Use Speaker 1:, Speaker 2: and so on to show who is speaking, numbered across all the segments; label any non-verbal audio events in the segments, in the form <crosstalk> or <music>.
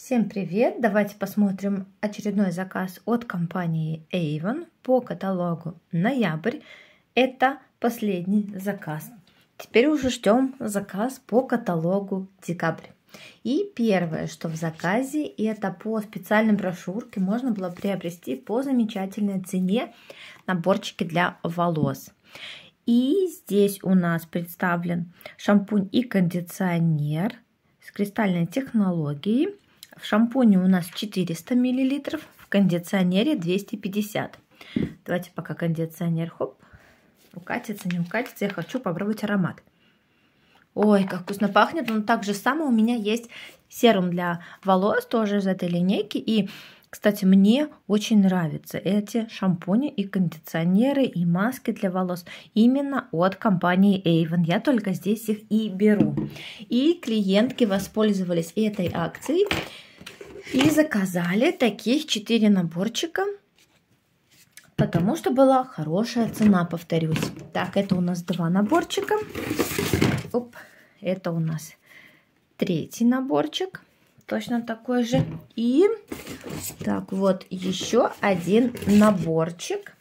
Speaker 1: Всем привет! Давайте посмотрим очередной заказ от компании Avon по каталогу ноябрь. Это последний заказ. Теперь уже ждем заказ по каталогу декабрь. И первое, что в заказе, это по специальной брошюрке можно было приобрести по замечательной цене наборчики для волос. И здесь у нас представлен шампунь и кондиционер с кристальной технологией – в шампуне у нас 400 мл, в кондиционере 250 Давайте пока кондиционер, хоп, укатится, не укатится. Я хочу попробовать аромат. Ой, как вкусно пахнет. Но так же само у меня есть серум для волос, тоже из этой линейки. И, кстати, мне очень нравятся эти шампуни и кондиционеры, и маски для волос. Именно от компании Avon. Я только здесь их и беру. И клиентки воспользовались этой акцией. И заказали таких 4 наборчика, потому что была хорошая цена, повторюсь. Так, это у нас два наборчика. Оп, это у нас третий наборчик, точно такой же. И так вот еще один наборчик.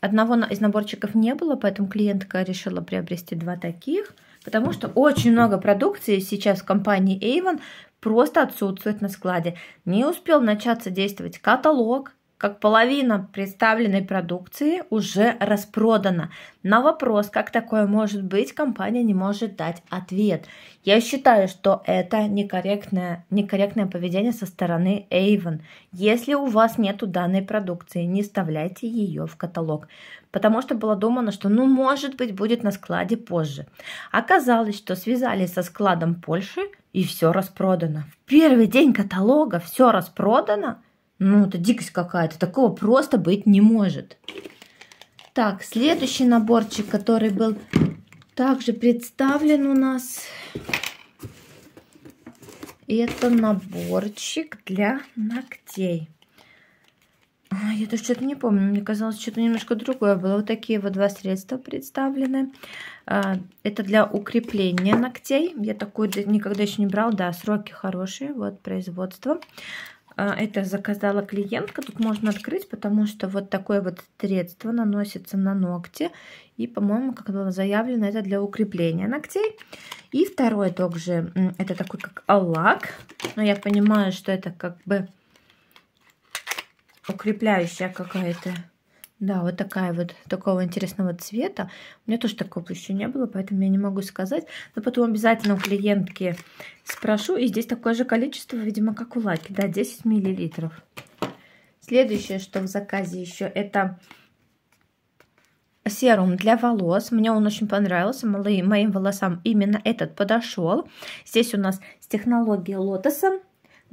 Speaker 1: Одного из наборчиков не было, поэтому клиентка решила приобрести два таких, потому что очень много продукции сейчас в компании Avon, просто отсутствует на складе. Не успел начаться действовать каталог, как половина представленной продукции уже распродана. На вопрос, как такое может быть, компания не может дать ответ. Я считаю, что это некорректное, некорректное поведение со стороны Avon. Если у вас нету данной продукции, не вставляйте ее в каталог. Потому что было думано, что ну может быть будет на складе позже. Оказалось, что связались со складом Польши – и все распродано. В первый день каталога все распродано? Ну, это дикость какая-то, такого просто быть не может. Так, следующий наборчик, который был также представлен у нас, это наборчик для ногтей. Я тоже что-то не помню. Мне казалось, что-то немножко другое было. Вот такие вот два средства представлены. А, это для укрепления ногтей. Я такой никогда еще не брал. Да, сроки хорошие. Вот производство. А, это заказала клиентка. Тут можно открыть, потому что вот такое вот средство наносится на ногти. И, по-моему, как было заявлено, это для укрепления ногтей. И второе, также, это такой как алак. Но я понимаю, что это как бы укрепляющая какая-то. Да, вот такая вот, такого интересного цвета. У меня тоже такого еще не было, поэтому я не могу сказать. Но потом обязательно у клиентки спрошу. И здесь такое же количество, видимо, как у лаки. Да, 10 миллилитров. Следующее, что в заказе еще, это серум для волос. Мне он очень понравился. Моим, моим волосам именно этот подошел. Здесь у нас с технологией лотоса.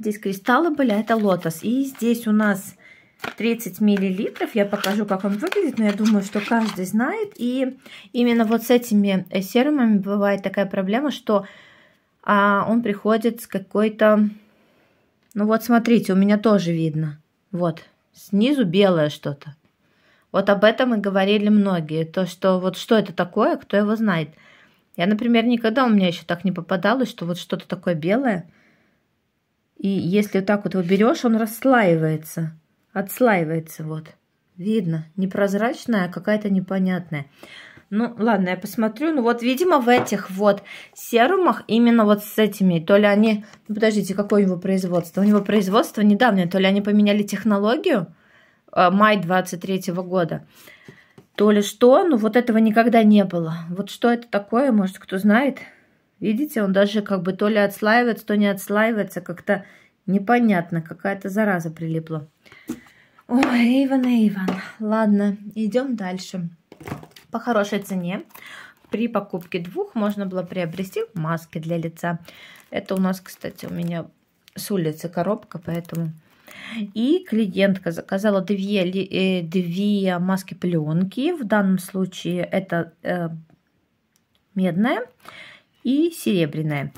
Speaker 1: Здесь кристаллы были, а это лотос. И здесь у нас 30 миллилитров. Я покажу, как он выглядит, но я думаю, что каждый знает. И именно вот с этими э, серумами бывает такая проблема, что а, он приходит с какой-то... Ну вот смотрите, у меня тоже видно. Вот, снизу белое что-то. Вот об этом и говорили многие. То, что вот что это такое, кто его знает. Я, например, никогда у меня еще так не попадалось, что вот что-то такое белое. И если так вот его берешь, он расслаивается отслаивается вот. Видно, непрозрачная, а какая-то непонятная. Ну, ладно, я посмотрю. Ну, вот, видимо, в этих вот серумах, именно вот с этими, то ли они... Ну, подождите, какое у него производство? У него производство недавнее, то ли они поменяли технологию, э, май 23 -го года, то ли что, ну, вот этого никогда не было. Вот что это такое, может, кто знает? Видите, он даже как бы то ли отслаивается, то не отслаивается, как-то непонятно, какая-то зараза прилипла. Ой, Иван и Иван. Ладно, идем дальше. По хорошей цене при покупке двух можно было приобрести маски для лица. Это у нас, кстати, у меня с улицы коробка, поэтому... И клиентка заказала две, э, две маски пленки. В данном случае это э, медная и серебряная.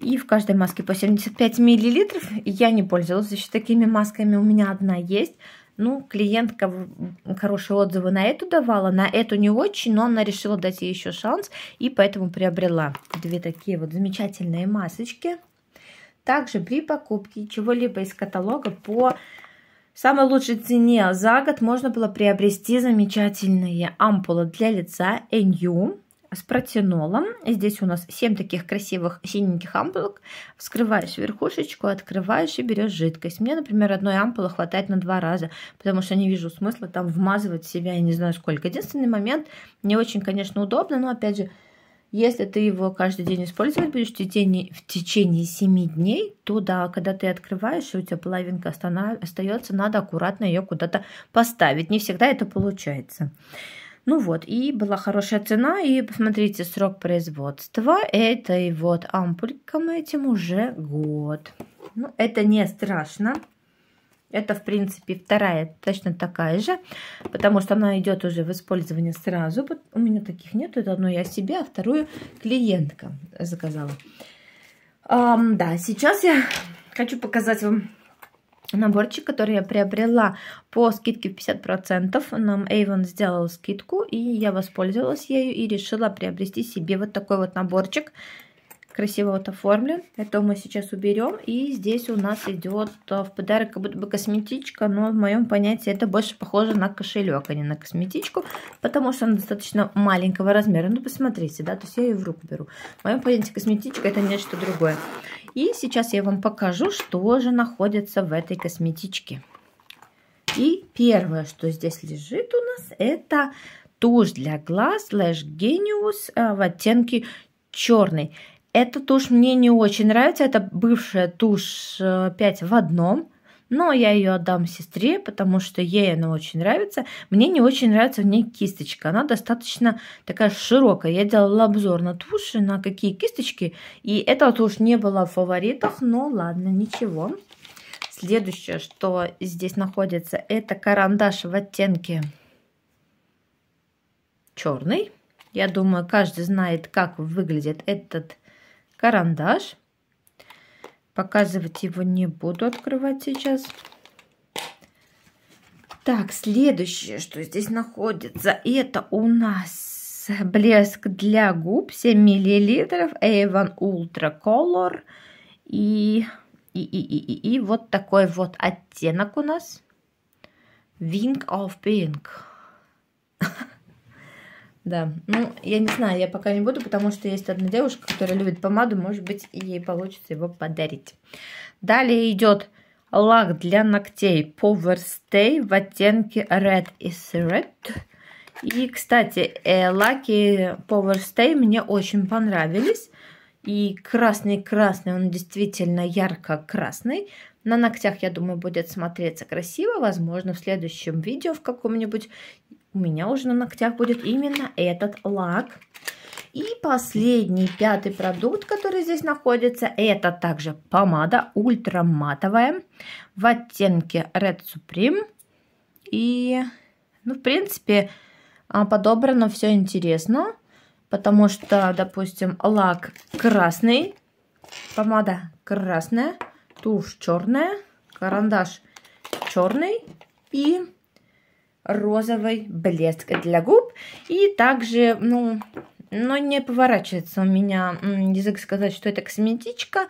Speaker 1: И в каждой маске по 75 мл. Я не пользовалась еще такими масками. У меня одна есть. Ну, клиентка хорошие отзывы на эту давала, на эту не очень, но она решила дать ей еще шанс и поэтому приобрела две такие вот замечательные масочки. Также при покупке чего-либо из каталога по самой лучшей цене за год можно было приобрести замечательные ампулы для лица NU с протинолом. Здесь у нас 7 таких красивых синеньких ампулок. Вскрываешь верхушечку, открываешь и берешь жидкость. Мне, например, одной ампулы хватает на два раза, потому что не вижу смысла там вмазывать себя, я не знаю сколько. Единственный момент, не очень, конечно, удобно, но, опять же, если ты его каждый день использовать будешь в течение, в течение 7 дней, то да, когда ты открываешь, и у тебя половинка остается, надо аккуратно ее куда-то поставить. Не всегда это получается. Ну вот, и была хорошая цена, и посмотрите, срок производства этой вот ампулькам этим уже год. Ну, это не страшно. Это, в принципе, вторая точно такая же, потому что она идет уже в использование сразу. У меня таких нет, это одну я себе, а вторую клиентка заказала. Um, да, сейчас я хочу показать вам наборчик, который я приобрела по скидке в 50%. Нам Avon сделал скидку, и я воспользовалась ею и решила приобрести себе вот такой вот наборчик. Красиво вот оформлен. Это мы сейчас уберем. И здесь у нас идет э, в подарок как будто бы косметичка, но в моем понятии это больше похоже на кошелек, а не на косметичку, потому что она достаточно маленького размера. Ну, посмотрите, да, то есть я ее в руку беру. В моем понятии косметичка это нечто другое. И сейчас я вам покажу, что же находится в этой косметичке. И первое, что здесь лежит у нас, это тушь для глаз Lash Genius э, в оттенке черный. Эта тушь мне не очень нравится. Это бывшая тушь 5 э, в одном но я ее отдам сестре, потому что ей она очень нравится. Мне не очень нравится в ней кисточка, она достаточно такая широкая. Я делала обзор на туши, на какие кисточки, и эта тушь не была в фаворитах, но ладно, ничего. Следующее, что здесь находится, это карандаш в оттенке черный. Я думаю, каждый знает, как выглядит этот карандаш. Показывать его не буду открывать сейчас. Так, следующее, что здесь находится, это у нас блеск для губ 7 миллилитров, Avon Ultra Color. И, и, и, и, и, и вот такой вот оттенок у нас. Wing of Pink. <laughs> Да, ну, я не знаю, я пока не буду, потому что есть одна девушка, которая любит помаду, может быть, ей получится его подарить. Далее идет лак для ногтей Power Stay в оттенке Red is Red. И, кстати, э, лаки Power Stay мне очень понравились. И красный-красный, он действительно ярко-красный. На ногтях, я думаю, будет смотреться красиво. Возможно, в следующем видео в каком-нибудь у меня уже на ногтях будет именно этот лак. И последний, пятый продукт, который здесь находится, это также помада ультраматовая в оттенке Red Supreme. И, ну, в принципе, а, подобрано все интересно, потому что, допустим, лак красный, помада красная, тушь черная, карандаш черный и розовый блеск для губ. И также, ну, но не поворачивается у меня язык сказать, что это косметичка.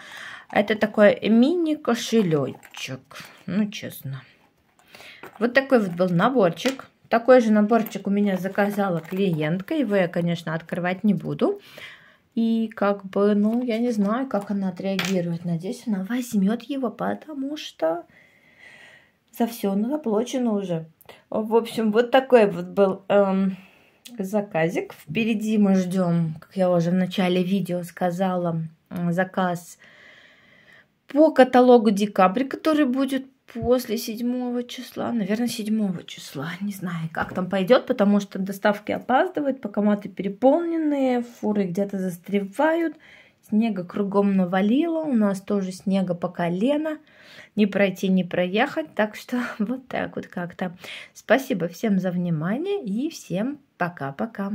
Speaker 1: Это такой мини-кошелечек. Ну, честно. Вот такой вот был наборчик. Такой же наборчик у меня заказала клиентка. Его я, конечно, открывать не буду. И как бы, ну, я не знаю, как она отреагирует. Надеюсь, она возьмет его, потому что за все наплочено уже. В общем, вот такой вот был эм, заказик. Впереди мы ждем, как я уже в начале видео сказала, заказ по каталогу декабрь, который будет после 7 числа, наверное, 7 числа, <laughs> не знаю, как там пойдет, потому что доставки опаздывают, покоматы переполненные, фуры где-то застревают, снега кругом навалило, у нас тоже снега по колено, не пройти, не проехать, так что <laughs> вот так вот как-то. Спасибо всем за внимание и всем пока-пока.